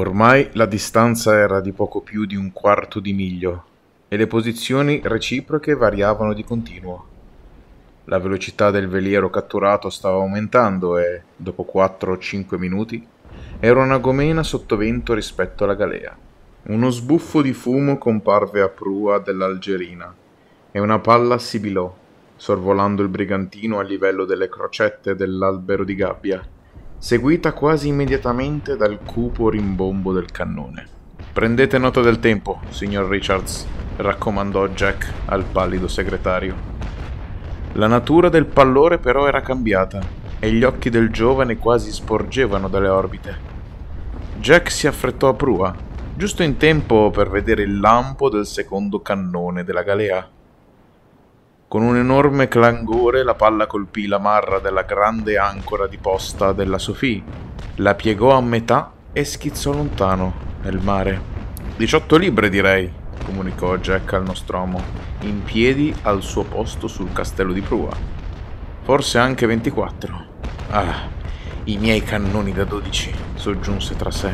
Ormai la distanza era di poco più di un quarto di miglio e le posizioni reciproche variavano di continuo. La velocità del veliero catturato stava aumentando e, dopo 4 o 5 minuti, era una gomena sotto vento rispetto alla galea. Uno sbuffo di fumo comparve a prua dell'Algerina e una palla sibilò, sorvolando il brigantino a livello delle crocette dell'albero di gabbia seguita quasi immediatamente dal cupo rimbombo del cannone. Prendete nota del tempo, signor Richards, raccomandò Jack al pallido segretario. La natura del pallore però era cambiata e gli occhi del giovane quasi sporgevano dalle orbite. Jack si affrettò a prua, giusto in tempo per vedere il lampo del secondo cannone della galea con un enorme clangore la palla colpì la marra della grande ancora di posta della Sophie, la piegò a metà e schizzò lontano nel mare. 18 libre direi, comunicò Jack al nostromo, in piedi al suo posto sul castello di prua. Forse anche 24. Ah, i miei cannoni da 12, soggiunse tra sé.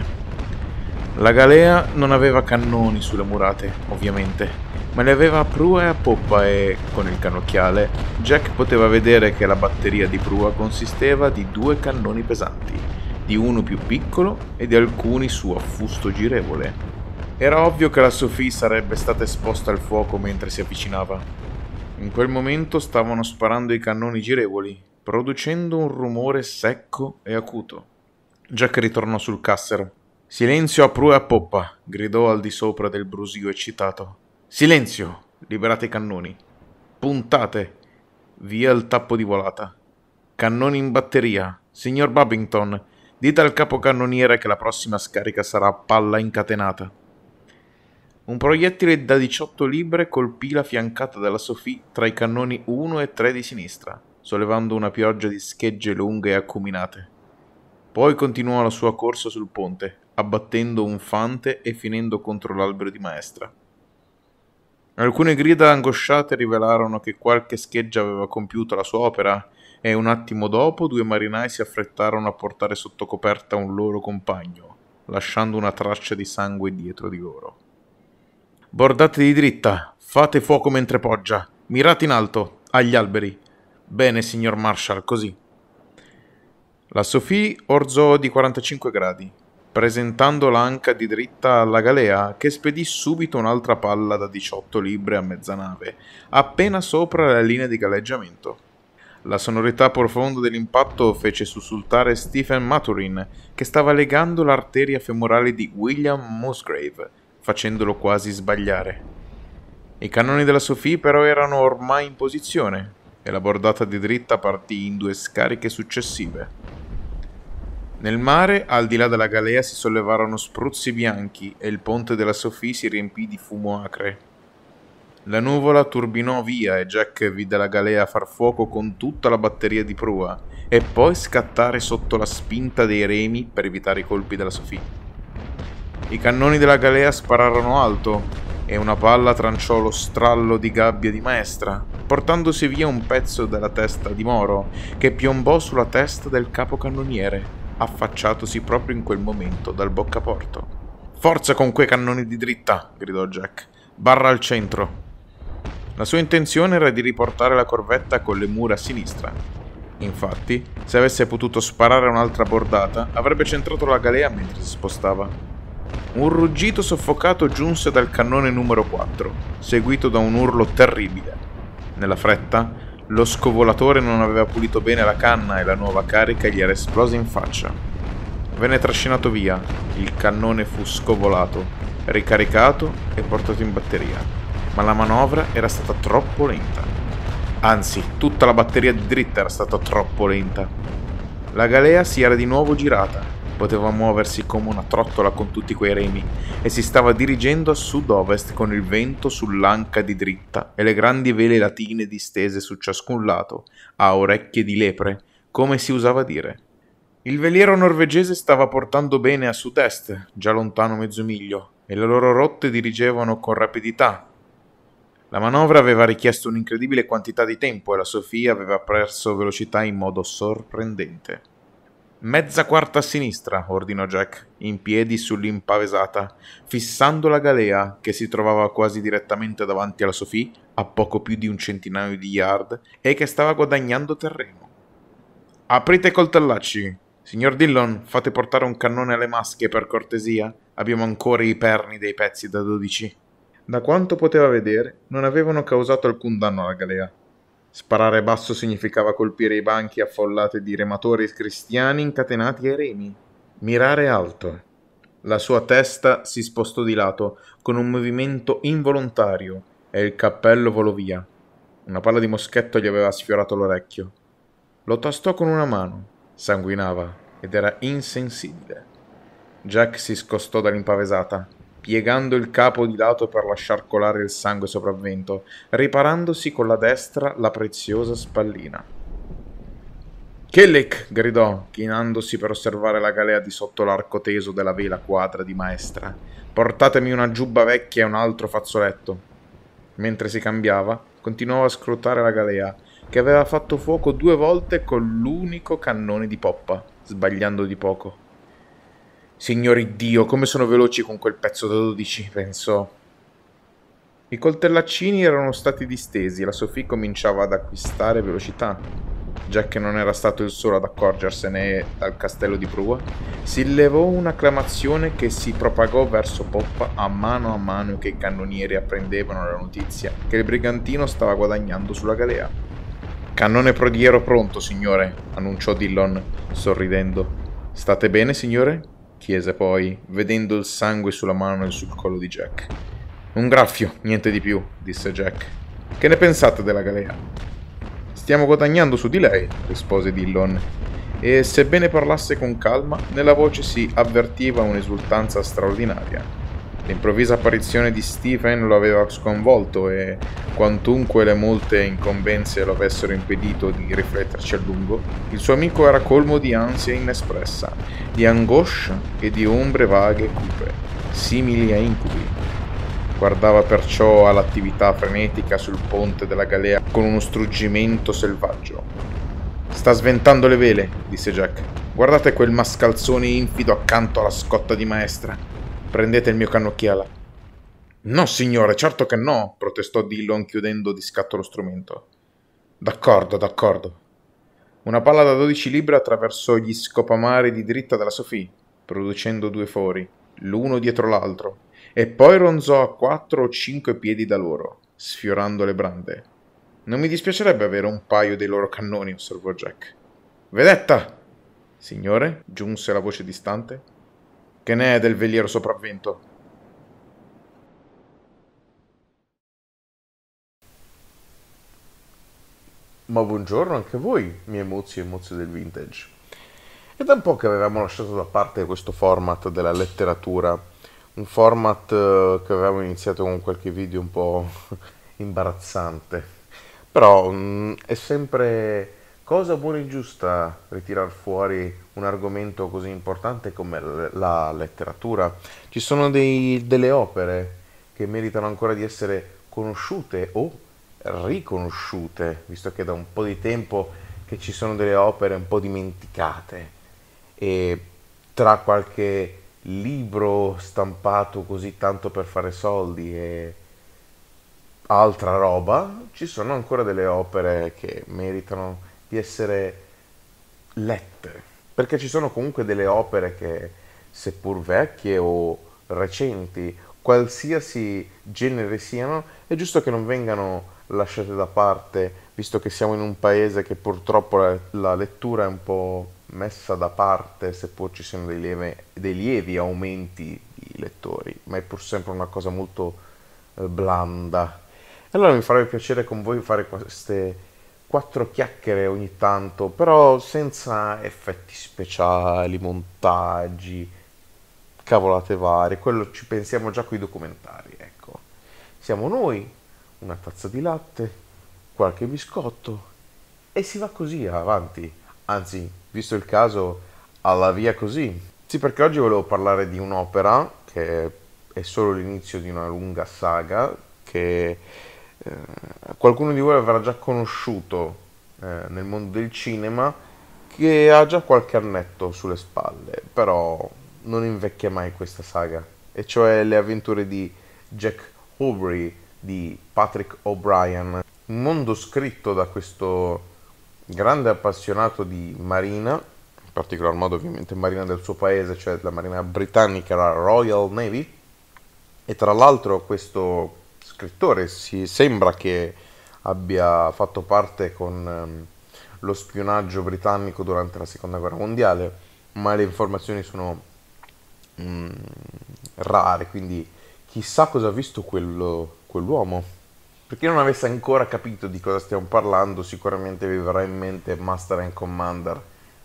La galea non aveva cannoni sulle murate, ovviamente, ma le aveva a prua e a poppa e, con il cannocchiale, Jack poteva vedere che la batteria di prua consisteva di due cannoni pesanti, di uno più piccolo e di alcuni su affusto girevole. Era ovvio che la Sophie sarebbe stata esposta al fuoco mentre si avvicinava. In quel momento stavano sparando i cannoni girevoli, producendo un rumore secco e acuto. Jack ritornò sul cassero. Silenzio a prua e a poppa, gridò al di sopra del brusio eccitato. Silenzio! Liberate i cannoni. Puntate! Via il tappo di volata. Cannoni in batteria. Signor Babington, dite al capocannoniere che la prossima scarica sarà a palla incatenata. Un proiettile da 18 libre colpì la fiancata della Sophie tra i cannoni 1 e 3 di sinistra, sollevando una pioggia di schegge lunghe e acuminate. Poi continuò la sua corsa sul ponte, abbattendo un fante e finendo contro l'albero di maestra. Alcune grida angosciate rivelarono che qualche scheggia aveva compiuto la sua opera e un attimo dopo due marinai si affrettarono a portare sotto coperta un loro compagno, lasciando una traccia di sangue dietro di loro. Bordate di dritta, fate fuoco mentre poggia, mirate in alto, agli alberi. Bene, signor Marshall, così. La Sophie orzò di 45 gradi, presentando l'anca di dritta alla galea, che spedì subito un'altra palla da 18 libbre a mezzanave, appena sopra la linea di galleggiamento. La sonorità profonda dell'impatto fece sussultare Stephen Maturin, che stava legando l'arteria femorale di William Musgrave, facendolo quasi sbagliare. I cannoni della Sophie però erano ormai in posizione, e la bordata di dritta partì in due scariche successive. Nel mare, al di là della galea, si sollevarono spruzzi bianchi e il ponte della Sophie si riempì di fumo acre. La nuvola turbinò via e Jack vide la galea far fuoco con tutta la batteria di prua e poi scattare sotto la spinta dei remi per evitare i colpi della Sophie. I cannoni della galea spararono alto e una palla tranciò lo strallo di gabbia di maestra, portandosi via un pezzo della testa di Moro che piombò sulla testa del capocannoniere affacciatosi proprio in quel momento dal boccaporto. Forza con quei cannoni di dritta! gridò Jack. Barra al centro. La sua intenzione era di riportare la corvetta con le mura a sinistra. Infatti, se avesse potuto sparare un'altra bordata, avrebbe centrato la galea mentre si spostava. Un ruggito soffocato giunse dal cannone numero 4, seguito da un urlo terribile. Nella fretta, lo scovolatore non aveva pulito bene la canna e la nuova carica gli era esplosa in faccia. Venne trascinato via, il cannone fu scovolato, ricaricato e portato in batteria, ma la manovra era stata troppo lenta. Anzi, tutta la batteria di dritta era stata troppo lenta. La galea si era di nuovo girata Poteva muoversi come una trottola con tutti quei remi e si stava dirigendo a sud-ovest con il vento sull'anca di dritta e le grandi vele latine distese su ciascun lato, a orecchie di lepre, come si usava dire. Il veliero norvegese stava portando bene a sud-est, già lontano mezzo miglio, e le loro rotte dirigevano con rapidità. La manovra aveva richiesto un'incredibile quantità di tempo e la Sofia aveva perso velocità in modo sorprendente. Mezza quarta a sinistra, ordinò Jack, in piedi sull'impavesata, fissando la galea che si trovava quasi direttamente davanti alla Sophie, a poco più di un centinaio di yard, e che stava guadagnando terreno. Aprite i coltellacci! Signor Dillon, fate portare un cannone alle masche per cortesia. Abbiamo ancora i perni dei pezzi da dodici. Da quanto poteva vedere, non avevano causato alcun danno alla galea, Sparare basso significava colpire i banchi affollati di rematori cristiani incatenati ai remi. Mirare alto. La sua testa si spostò di lato con un movimento involontario e il cappello volò via. Una palla di moschetto gli aveva sfiorato l'orecchio. Lo tastò con una mano. Sanguinava ed era insensibile. Jack si scostò dall'impavesata piegando il capo di lato per lasciar colare il sangue sopravvento, riparandosi con la destra la preziosa spallina. Kellic! gridò, chinandosi per osservare la galea di sotto l'arco teso della vela quadra di maestra. Portatemi una giubba vecchia e un altro fazzoletto. Mentre si cambiava, continuò a scrutare la galea, che aveva fatto fuoco due volte con l'unico cannone di poppa, sbagliando di poco. Signori Dio, come sono veloci con quel pezzo da 12, pensò. I coltellaccini erano stati distesi e la Sophie cominciava ad acquistare velocità. Già che non era stato il solo ad accorgersene dal castello di prua, si levò un'acclamazione che si propagò verso Poppa a mano a mano che i cannonieri apprendevano la notizia che il brigantino stava guadagnando sulla galea. Cannone prodiero pronto, signore, annunciò Dillon, sorridendo. State bene, signore? chiese poi, vedendo il sangue sulla mano e sul collo di Jack. Un graffio, niente di più, disse Jack. Che ne pensate della galea? Stiamo guadagnando su di lei, rispose Dillon, e sebbene parlasse con calma, nella voce si avvertiva un'esultanza straordinaria. L'improvvisa apparizione di Stephen lo aveva sconvolto e quantunque le molte incombenze lo avessero impedito di rifletterci a lungo, il suo amico era colmo di ansia inespressa, di angoscia e di ombre vaghe e cupe, simili a incubi. Guardava perciò all'attività frenetica sul ponte della galea con uno struggimento selvaggio. Sta sventando le vele, disse Jack. Guardate quel mascalzone infido accanto alla scotta di maestra. Prendete il mio cannocchiale. No, signore, certo che no, protestò Dillon chiudendo di scatto lo strumento. D'accordo, d'accordo. Una palla da 12 libbre attraversò gli scopamari di dritta della Sophie, producendo due fori, l'uno dietro l'altro, e poi ronzò a 4 o 5 piedi da loro, sfiorando le brande. Non mi dispiacerebbe avere un paio dei loro cannoni, osservò Jack. Vedetta! Signore, giunse la voce distante, che ne è del veliero sopravvento? Ma buongiorno anche a voi, miei mozzi e mozze del vintage. È da un po' che avevamo lasciato da parte questo format della letteratura, un format eh, che avevamo iniziato con qualche video un po' imbarazzante, però mh, mm, è sempre cosa buona e giusta ritirare fuori un argomento così importante come la letteratura. Ci sono dei, delle opere che meritano ancora di essere conosciute o riconosciute, visto che da un po' di tempo che ci sono delle opere un po' dimenticate e tra qualche libro stampato così tanto per fare soldi e altra roba, ci sono ancora delle opere che meritano essere lette, perché ci sono comunque delle opere che, seppur vecchie o recenti, qualsiasi genere siano, è giusto che non vengano lasciate da parte, visto che siamo in un paese che purtroppo la, lettura è un po' messa da parte, seppur ci siano dei, lieve, dei lievi aumenti di lettori, ma è pur sempre una cosa molto eh, blanda. Allora mi farebbe piacere con voi fare queste quattro chiacchiere ogni tanto, però senza effetti speciali, montaggi, cavolate varie, quello ci pensiamo già con i documentari, ecco. Siamo noi, una tazza di latte, qualche biscotto e si va così avanti. Anzi, visto il caso, alla via così. Sì, perché oggi volevo parlare di un'opera che è solo l'inizio di una lunga saga che eh, qualcuno di voi l'avrà già conosciuto eh, nel mondo del cinema che ha già qualche annetto sulle spalle, però non invecchia mai questa saga, e cioè le avventure di Jack Aubrey di Patrick O'Brien, un mondo scritto da questo grande appassionato di marina, in particolar modo ovviamente marina del suo paese, cioè la marina britannica, la Royal Navy, e tra l'altro questo scrittore, si sembra che abbia fatto parte con ehm, lo spionaggio britannico durante la seconda guerra mondiale, ma le informazioni sono mh, mm, rare, quindi chissà cosa ha visto quello, quell'uomo. Per chi non avesse ancora capito di cosa stiamo parlando, sicuramente vi verrà in mente Master and Commander,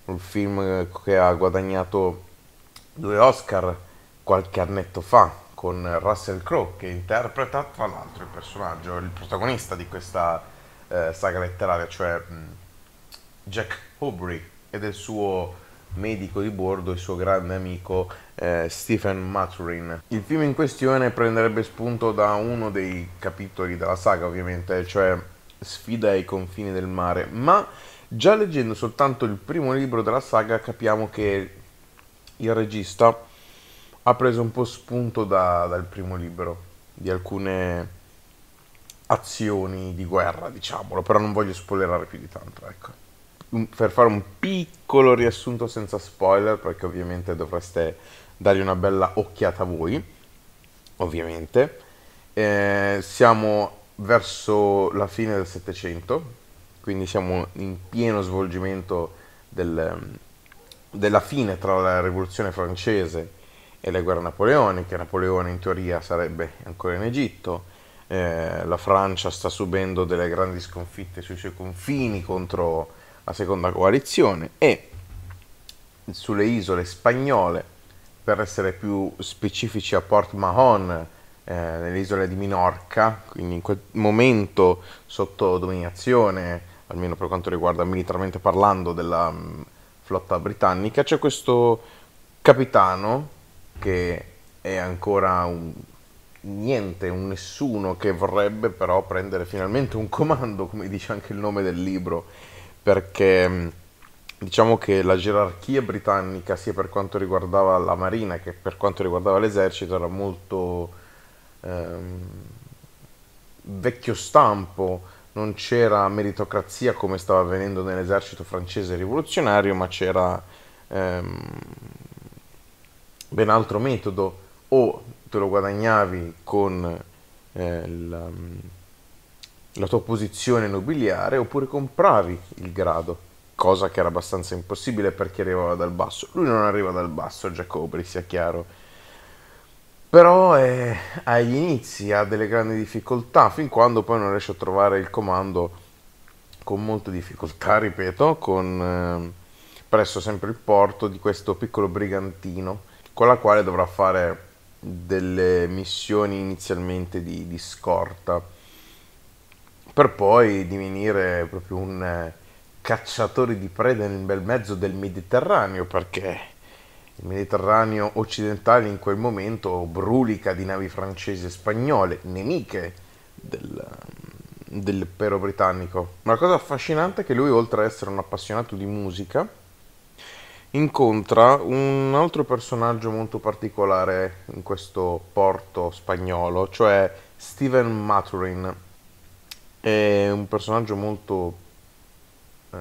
un film che ha guadagnato due Oscar qualche annetto fa con Russell Crowe che interpreta tra l'altro il personaggio, il protagonista di questa eh, saga letteraria, cioè mh, mm, Jack Aubrey ed il suo medico di bordo, il suo grande amico eh, Stephen Maturin. Il film in questione prenderebbe spunto da uno dei capitoli della saga ovviamente, cioè Sfida ai confini del mare, ma già leggendo soltanto il primo libro della saga capiamo che il regista ha preso un po' spunto da, dal primo libro, di alcune azioni di guerra, diciamolo, però non voglio spoilerare più di tanto, ecco. Un, per fare un piccolo riassunto senza spoiler, perché ovviamente dovreste dargli una bella occhiata voi, ovviamente. Eh, siamo verso la fine del Settecento, quindi siamo in pieno svolgimento del, della fine tra la Rivoluzione francese e le guerre napoleoniche, Napoleone in teoria sarebbe ancora in Egitto, eh, la Francia sta subendo delle grandi sconfitte sui suoi confini contro la seconda coalizione e sulle isole spagnole, per essere più specifici a Port Mahon, eh, nelle isole di Minorca, quindi in quel momento sotto dominazione, almeno per quanto riguarda militarmente parlando, della mh, mm, flotta britannica, c'è questo capitano che è ancora un niente, un nessuno che vorrebbe però prendere finalmente un comando, come dice anche il nome del libro, perché mm, diciamo che la gerarchia britannica, sia per quanto riguardava la marina che per quanto riguardava l'esercito, era molto ehm, vecchio stampo, non c'era meritocrazia come stava avvenendo nell'esercito francese rivoluzionario, ma c'era ehm, ben altro metodo o te lo guadagnavi con eh, la, mm, la tua posizione nobiliare oppure compravi il grado, cosa che era abbastanza impossibile perché arrivava dal basso. Lui non arriva dal basso, Giacobri, sia chiaro. Però eh, agli inizi ha delle grandi difficoltà, fin quando poi non riesce a trovare il comando con molte difficoltà, ripeto, con, eh, presso sempre il porto di questo piccolo brigantino con la quale dovrà fare delle missioni inizialmente di, di scorta per poi divenire proprio un eh, cacciatore di prede nel bel mezzo del Mediterraneo perché il Mediterraneo occidentale in quel momento brulica di navi francesi e spagnole, nemiche del, dell'impero britannico. Una cosa affascinante è che lui, oltre ad essere un appassionato di musica, incontra un altro personaggio molto particolare in questo porto spagnolo, cioè Steven Maturin. È un personaggio molto eh,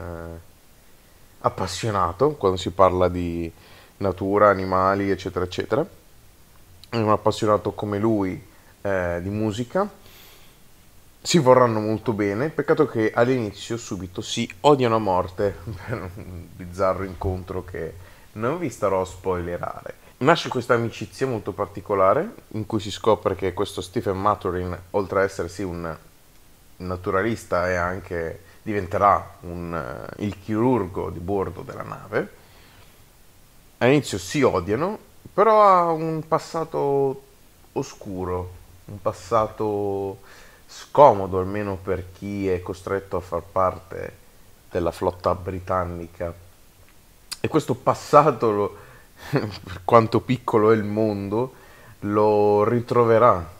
appassionato quando si parla di natura, animali, eccetera, eccetera. È un appassionato come lui eh, di musica si vorranno molto bene, peccato che all'inizio subito si odiano a morte per un bizzarro incontro che non vi starò a spoilerare. Nasce questa amicizia molto particolare in cui si scopre che questo Stephen Maturin, oltre a essersi un naturalista, è anche, diventerà un, eh, il chirurgo di bordo della nave. All'inizio si odiano, però ha un passato oscuro, un passato scomodo almeno per chi è costretto a far parte della flotta britannica. E questo passato, lo, per quanto piccolo è il mondo, lo ritroverà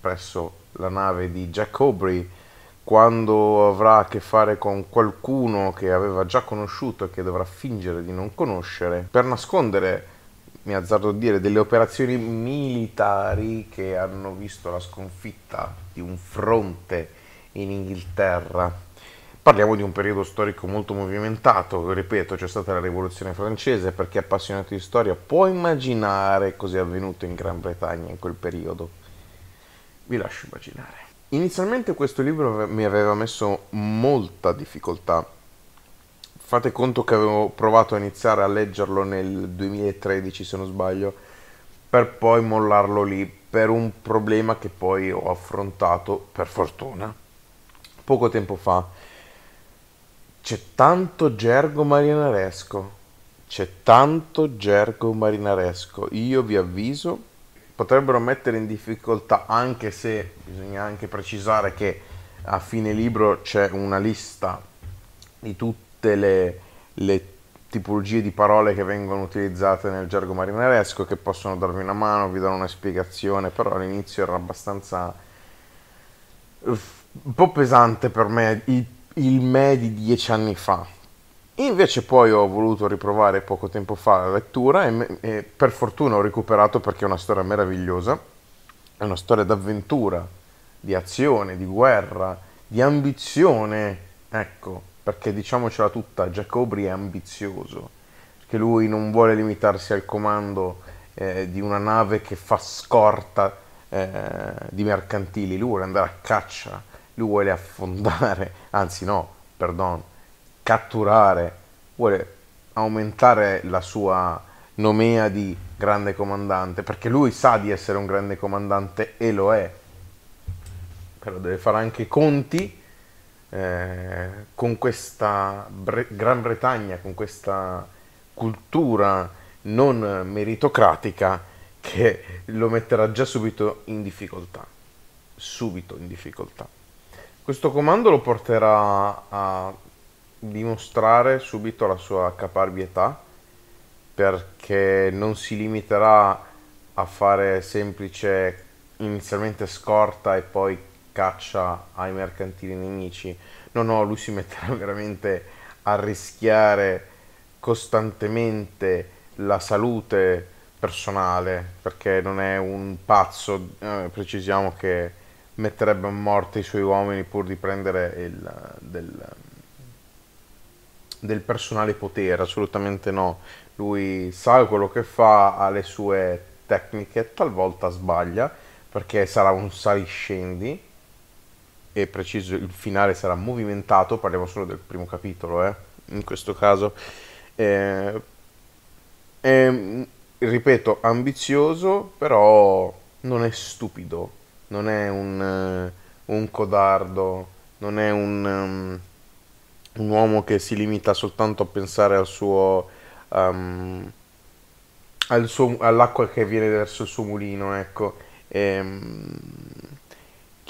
presso la nave di Jack Aubrey quando avrà a che fare con qualcuno che aveva già conosciuto e che dovrà fingere di non conoscere per nascondere mi azzardo a dire, delle operazioni militari che hanno visto la sconfitta di un fronte in Inghilterra. Parliamo di un periodo storico molto movimentato, ripeto, c'è stata la rivoluzione francese, per chi è appassionato di storia può immaginare cosa è avvenuto in Gran Bretagna in quel periodo. Vi lascio immaginare. Inizialmente questo libro mi aveva messo molta difficoltà fate conto che avevo provato a iniziare a leggerlo nel 2013 se non sbaglio, per poi mollarlo lì per un problema che poi ho affrontato, per fortuna, poco tempo fa. C'è tanto gergo marinaresco, c'è tanto gergo marinaresco, io vi avviso, potrebbero mettere in difficoltà anche se bisogna anche precisare che a fine libro c'è una lista di tutti tutte le, le tipologie di parole che vengono utilizzate nel gergo marineresco che possono darvi una mano, vi danno una spiegazione, però all'inizio era abbastanza un po' pesante per me il, il me di dieci anni fa. Invece poi ho voluto riprovare poco tempo fa la lettura e, e per fortuna ho recuperato perché è una storia meravigliosa, è una storia d'avventura, di azione, di guerra, di ambizione, ecco, perché diciamocela tutta, Giacobri è ambizioso, perché lui non vuole limitarsi al comando eh, di una nave che fa scorta eh, di mercantili, lui vuole andare a caccia, lui vuole affondare, anzi no, perdon, catturare, vuole aumentare la sua nomea di grande comandante, perché lui sa di essere un grande comandante e lo è, però deve fare anche i conti eh, con questa Bre- Gran Bretagna, con questa cultura non meritocratica che lo metterà già subito in difficoltà. Subito in difficoltà. Questo comando lo porterà a dimostrare subito la sua caparbietà perché non si limiterà a fare semplice inizialmente scorta e poi caccia ai mercantili nemici. No, no, lui si metterà veramente a rischiare costantemente la salute personale, perché non è un pazzo, eh, precisiamo che metterebbe a morte i suoi uomini pur di prendere il, del, del personale potere, assolutamente no. Lui sa quello che fa, ha le sue tecniche, talvolta sbaglia, perché sarà un saliscendi, e preciso, il finale sarà movimentato, parliamo solo del primo capitolo, eh, in questo caso. Eh, è, ripeto, ambizioso, però non è stupido, non è un, eh, un codardo, non è un, um, un, uomo che si limita soltanto a pensare al suo, um, al suo all'acqua che viene verso il suo mulino, ecco. E, ehm,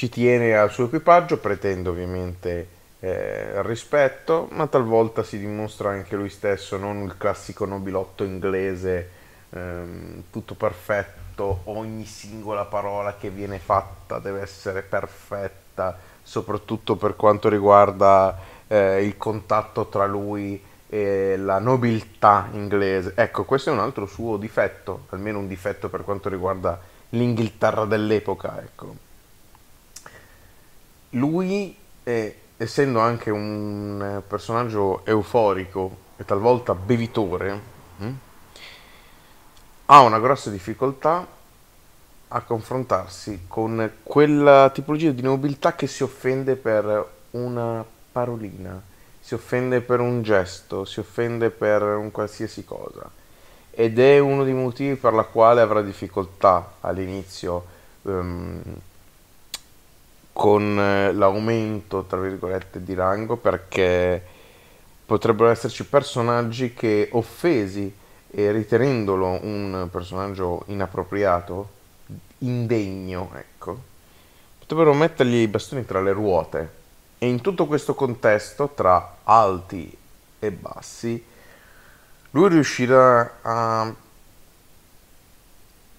ci tiene al suo equipaggio, pretende ovviamente eh, rispetto, ma talvolta si dimostra anche lui stesso non il classico nobilotto inglese ehm, tutto perfetto, ogni singola parola che viene fatta deve essere perfetta, soprattutto per quanto riguarda eh, il contatto tra lui e la nobiltà inglese. Ecco, questo è un altro suo difetto, almeno un difetto per quanto riguarda l'Inghilterra dell'epoca, ecco lui, è, essendo anche un eh, personaggio euforico e talvolta bevitore, mh, mm, ha una grossa difficoltà a confrontarsi con quella tipologia di nobiltà che si offende per una parolina, si offende per un gesto, si offende per un qualsiasi cosa. Ed è uno dei motivi per la quale avrà difficoltà all'inizio. Um, con eh, l'aumento, tra virgolette, di rango perché potrebbero esserci personaggi che offesi e ritenendolo un personaggio inappropriato, indegno, ecco, potrebbero mettergli i bastoni tra le ruote. E in tutto questo contesto, tra alti e bassi, lui riuscirà a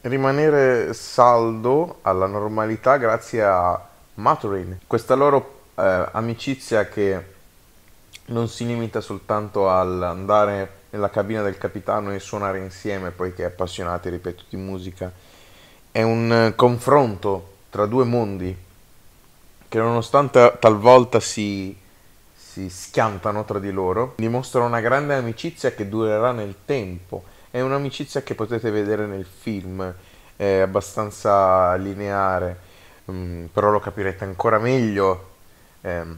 rimanere saldo alla normalità grazie a Maturin, questa loro eh, amicizia che non si limita soltanto all'andare nella cabina del capitano e suonare insieme, poiché appassionati, ripeto, di musica, è un eh, confronto tra due mondi che nonostante talvolta si, si schiantano tra di loro, dimostrano una grande amicizia che durerà nel tempo. È un'amicizia che potete vedere nel film, è abbastanza lineare Mm, però lo capirete ancora meglio um,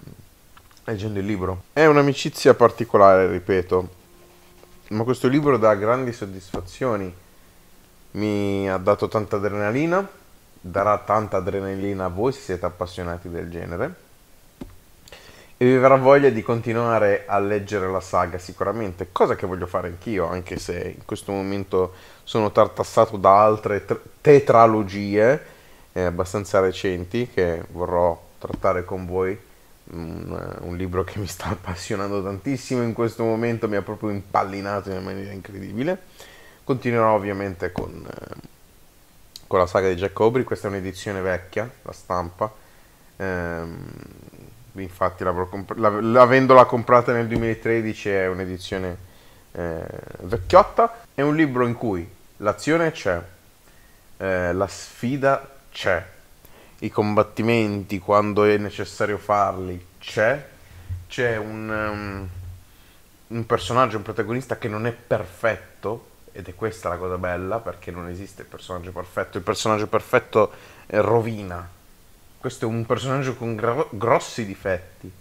leggendo il libro. È un'amicizia particolare, ripeto, ma questo libro dà grandi soddisfazioni, mi ha dato tanta adrenalina, darà tanta adrenalina a voi se siete appassionati del genere e vi verrà voglia di continuare a leggere la saga sicuramente, cosa che voglio fare anch'io, anche se in questo momento sono tartassato da altre tetralogie eh, abbastanza recenti che vorrò trattare con voi. Un, eh, un libro che mi sta appassionando tantissimo in questo momento, mi ha proprio impallinato in maniera incredibile. Continuerò ovviamente con, eh, con la saga di Jack questa è un'edizione vecchia, la stampa. Ehm, infatti comp- la- avendola comprata nel 2013 è un'edizione eh, vecchiotta. È un libro in cui l'azione c'è, eh, la sfida c'è, i combattimenti quando è necessario farli c'è, c'è un, um, un personaggio, un protagonista che non è perfetto ed è questa la cosa bella perché non esiste il personaggio perfetto, il personaggio perfetto eh, rovina, questo è un personaggio con gro- grossi difetti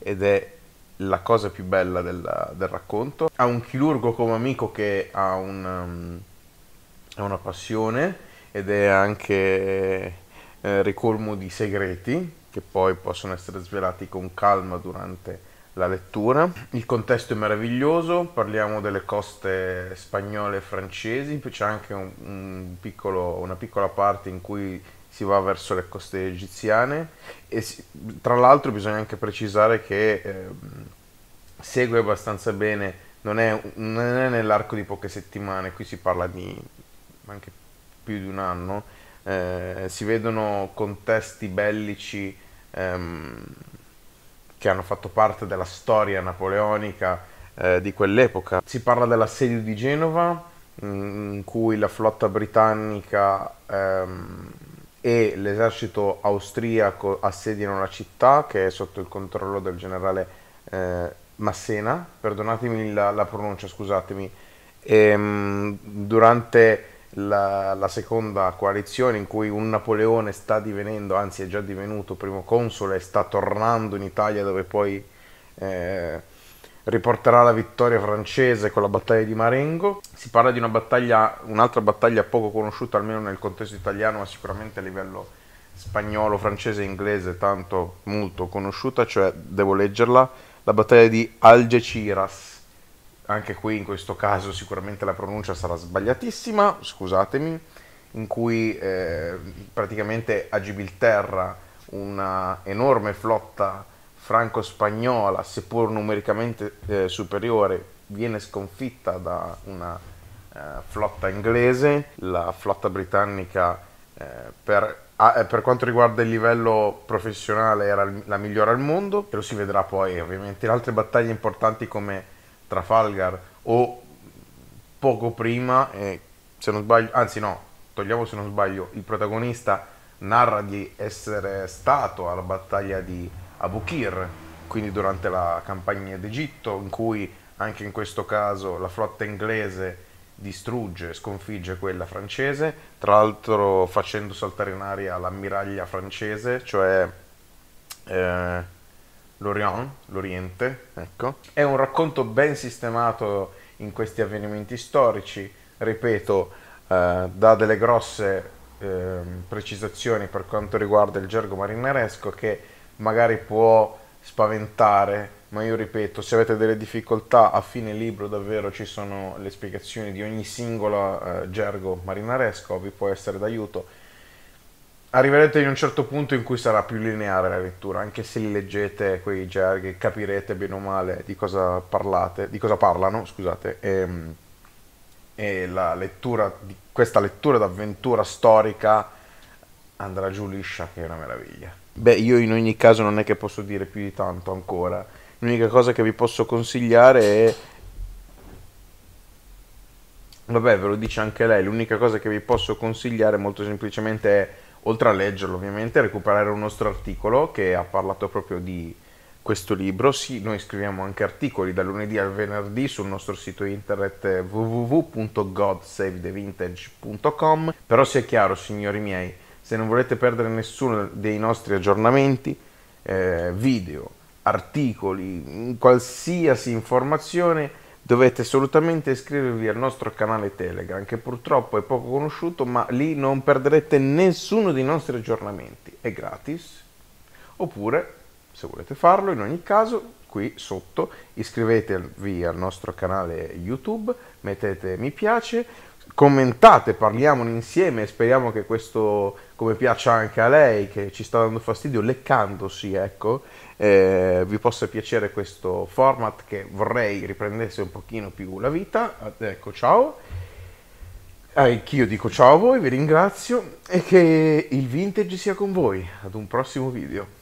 ed è la cosa più bella della, del racconto. Ha un chirurgo come amico che ha un, um, una passione ed è anche eh, ricolmo di segreti che poi possono essere svelati con calma durante la lettura. Il contesto è meraviglioso, parliamo delle coste spagnole e francesi, c'è anche un, un piccolo, una piccola parte in cui si va verso le coste egiziane e si, tra l'altro bisogna anche precisare che eh, segue abbastanza bene, non è, non è nell'arco di poche settimane, qui si parla di anche più di un anno, eh, si vedono contesti bellici ehm, che hanno fatto parte della storia napoleonica eh, di quell'epoca. Si parla dell'assedio di Genova, in cui la flotta britannica ehm, e l'esercito austriaco assediano la città che è sotto il controllo del generale eh, Massena, perdonatemi la, la pronuncia, scusatemi, e, ehm, durante la, la, seconda coalizione in cui un Napoleone sta divenendo, anzi è già divenuto primo console e sta tornando in Italia dove poi eh, riporterà la vittoria francese con la battaglia di Marengo. Si parla di una battaglia, un'altra battaglia poco conosciuta almeno nel contesto italiano, ma sicuramente a livello spagnolo, francese e inglese tanto molto conosciuta, cioè devo leggerla, la battaglia di Algeciras anche qui in questo caso sicuramente la pronuncia sarà sbagliatissima, scusatemi, in cui eh, praticamente a Gibilterra una enorme flotta franco-spagnola, seppur numericamente eh, superiore, viene sconfitta da una eh, flotta inglese, la flotta britannica eh, per Ah, per quanto riguarda il livello professionale era la migliore al mondo e lo si vedrà poi ovviamente in altre battaglie importanti come Trafalgar o poco prima, eh, se non sbaglio, anzi no, togliamo se non sbaglio, il protagonista narra di essere stato alla battaglia di Abukir, quindi durante la campagna d'Egitto, in cui anche in questo caso la flotta inglese distrugge, sconfigge quella francese, tra l'altro facendo saltare in aria l'ammiraglia francese, cioè... Eh, L'Orient, l'Oriente, ecco. È un racconto ben sistemato in questi avvenimenti storici, ripeto, eh, dà delle grosse eh, precisazioni per quanto riguarda il gergo marineresco che magari può spaventare, ma io ripeto, se avete delle difficoltà a fine libro davvero ci sono le spiegazioni di ogni singolo eh, gergo marinaresco, vi può essere d'aiuto arriverete in un certo punto in cui sarà più lineare la lettura, anche se leggete quei gerghi capirete bene o male di cosa parlate, di cosa parlano, scusate, e, ehm, e la lettura di questa lettura d'avventura storica andrà giù liscia che è una meraviglia. Beh, io in ogni caso non è che posso dire più di tanto ancora. L'unica cosa che vi posso consigliare è Vabbè, ve lo dice anche lei, l'unica cosa che vi posso consigliare molto semplicemente è oltre a leggerlo ovviamente, recuperare un nostro articolo che ha parlato proprio di questo libro. Sì, noi scriviamo anche articoli da lunedì al venerdì sul nostro sito internet eh, www.godsavethevintage.com, però sia chiaro, signori miei, se non volete perdere nessuno dei nostri aggiornamenti, eh, video, articoli, qualsiasi informazione, Dovete assolutamente iscrivervi al nostro canale Telegram, che purtroppo è poco conosciuto, ma lì non perderete nessuno dei nostri aggiornamenti. È gratis. Oppure, se volete farlo, in ogni caso, qui sotto iscrivetevi al nostro canale YouTube, mettete mi piace, commentate, parliamone insieme, e speriamo che questo come piaccia anche a lei che ci sta dando fastidio leccandosi, ecco, eh, vi possa piacere questo format che vorrei riprendesse un pochino più la vita. Ecco, ciao. Eh, anch'io dico ciao a voi, vi ringrazio e che il vintage sia con voi. Ad un prossimo video.